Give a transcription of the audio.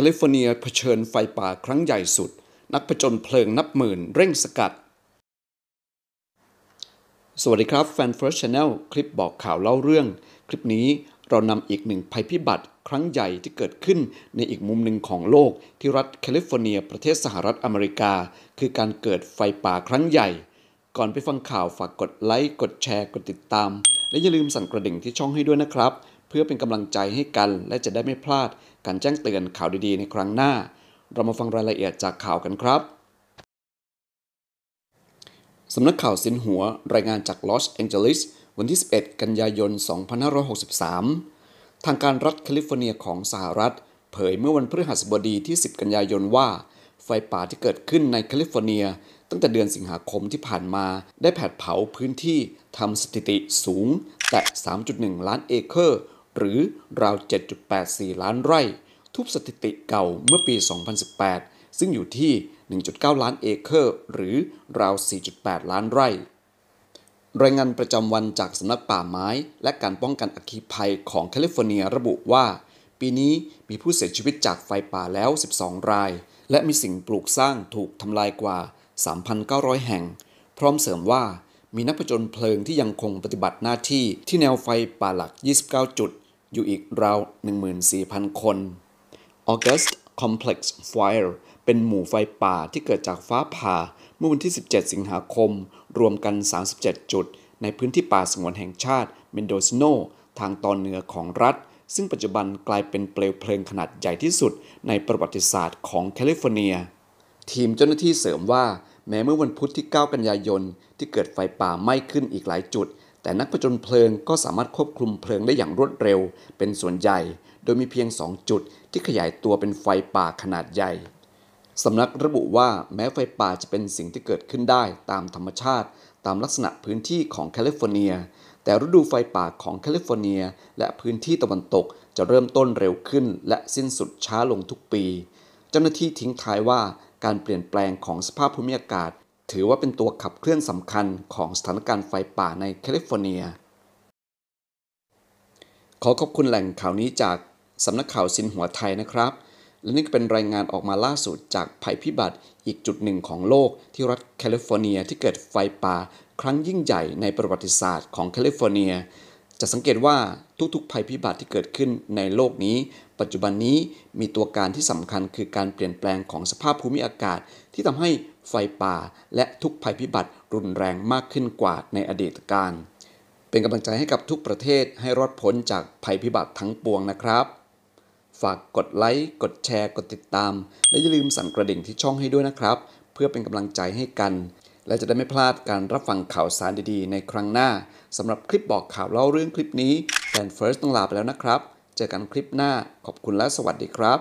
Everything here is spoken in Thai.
คลิฟอร์เนียเผชิญไฟป่าครั้งใหญ่สุด นักผจญเพลิงนับหมื่นเร่งสกัด สวัสดีครับ แฟนเฟิร์สชาแนลคลิปบอกข่าวเล่าเรื่อง คลิปนี้เรานำอีกหนึ่งภัยพิบัติครั้งใหญ่ที่เกิดขึ้นในอีกมุมหนึ่งของโลกที่รัฐแคลิฟอร์เนียประเทศสหรัฐอเมริกา คือการเกิดไฟป่าครั้งใหญ่ ก่อนไปฟังข่าวฝากกดไลค์กดแชร์กดติดตาม และอย่าลืมสั่นกระดิ่งที่ช่องให้ด้วยนะครับเพื่อเป็นกำลังใจให้กันและจะได้ไม่พลาดการแจ้งเตือนข่าวดีๆ ในครั้งหน้า เรามาฟังรายละเอียดจากข่าวกันครับสำนักข่าวสินหัวรายงานจากลอสแองเจลิส วันที่ 11 กันยายน 2563 ทางการรัฐแคลิฟอร์เนียของสหรัฐ เผยเมื่อวันพฤหัสบดีที่ 10 กันยายนว่า ไฟป่าที่เกิดขึ้นในแคลิฟอร์เนีย ตั้งแต่เดือนสิงหาคมที่ผ่านมา ได้แผดเผาพื้นที่ทำสถิติสูงแต่3.1 ล้านเอเคอร์หรือราว 7.84 ล้านไร่ ทุบสถิติเก่าเมื่อปี 2018 ซึ่งอยู่ที่ 1.9 ล้านเอเคอร์ หรือราว 4.8 ล้านไร่ รายงานประจำวันจากสำนักป่าไม้และการป้องกันอัคคีภัยของแคลิฟอร์เนียระบุว่า ปีนี้มีผู้เสียชีวิตจากไฟป่าแล้ว 12 ราย และมีสิ่งปลูกสร้างถูกทำลายกว่า 3,900 แห่ง พร้อมเสริมว่ามีนักผจญเพลิงที่ยังคงปฏิบัติหน้าที่ที่แนวไฟป่าหลัก 29 จุด อยู่อีกราว 14,000 คน August Complex Fire เป็นหมู่ไฟป่าที่เกิดจากฟ้าผ่าเมื่อวันที่ 17 สิงหาคม รวมกัน 37 จุด ในพื้นที่ป่าสงวนแห่งชาติเมนโดซิโนทางตอนเหนือของรัฐ ซึ่งปัจจุบันกลายเป็นเปลวเพลิงขนาดใหญ่ที่สุดในประวัติศาสตร์ของแคลิฟอร์เนีย ทีมเจ้าหน้าที่เสริมว่าแม้เมื่อวันพุธที่ 9 กันยายนที่เกิดไฟป่าไหม้ขึ้นอีกหลายจุด แต่นักผจญเพลิงก็สามารถควบคุมเพลิงได้อย่างรวดเร็วเป็นส่วนใหญ่ โดยมีเพียง 2 จุดที่ขยายตัวเป็นไฟป่าขนาดใหญ่ สำนักระบุว่าแม้ไฟป่าจะเป็นสิ่งที่เกิดขึ้นได้ตามธรรมชาติ ตามลักษณะพื้นที่ของแคลิฟอร์เนีย แต่ฤดูไฟป่าของแคลิฟอร์เนีย และพื้นที่ตะวันตกจะเริ่มต้นเร็วขึ้น และสิ้นสุดช้าลงทุกปีจ้าหน้าที่ทิ้งท้ายว่าการเปลี่ยนแปลงของสภาพภูมิอากาศ ถือว่าเป็นตัวขับเคลื่อนสำคัญของสถานการณ์ไฟป่าในแคลิฟอร์เนีย ขอขอบคุณแหล่งข่าวนี้จากสำนักข่าวสินหัวไทยนะครับ และนี่เป็นรายงานออกมาล่าสุดจากภัยพิบัติอีกจุดหนึ่งของโลกที่รัฐแคลิฟอร์เนียที่เกิดไฟป่าครั้งยิ่งใหญ่ในประวัติศาสตร์ของแคลิฟอร์เนียจะสังเกตว่าทุกๆ ภัยพิบัติที่เกิดขึ้นในโลกนี้ ปัจจุบันนี้มีตัวการที่สำคัญคือการเปลี่ยนแปลงของสภาพภูมิอากาศ ที่ทำให้ไฟป่าและทุกภัยพิบัติรุนแรงมากขึ้นกว่าในอดีตการ เป็นกำลังใจให้กับทุกประเทศให้รอดพ้นจากภัยพิบัติทั้งปวงนะครับ ฝากกดไลค์กดแชร์ กดติดตาม และอย่าลืมสั่นกระดิ่งที่ช่องให้ด้วยนะครับ เพื่อเป็นกำลังใจให้กันและจะได้ไม่พลาดการรับฟังข่าวสารดีๆ ในครั้งหน้าสำหรับคลิปบอกข่าวเล่าเรื่องคลิปนี้ แฟนเฟิร์สต้องลาไปแล้วนะครับ เจอกันคลิปหน้าขอบคุณและสวัสดีครับ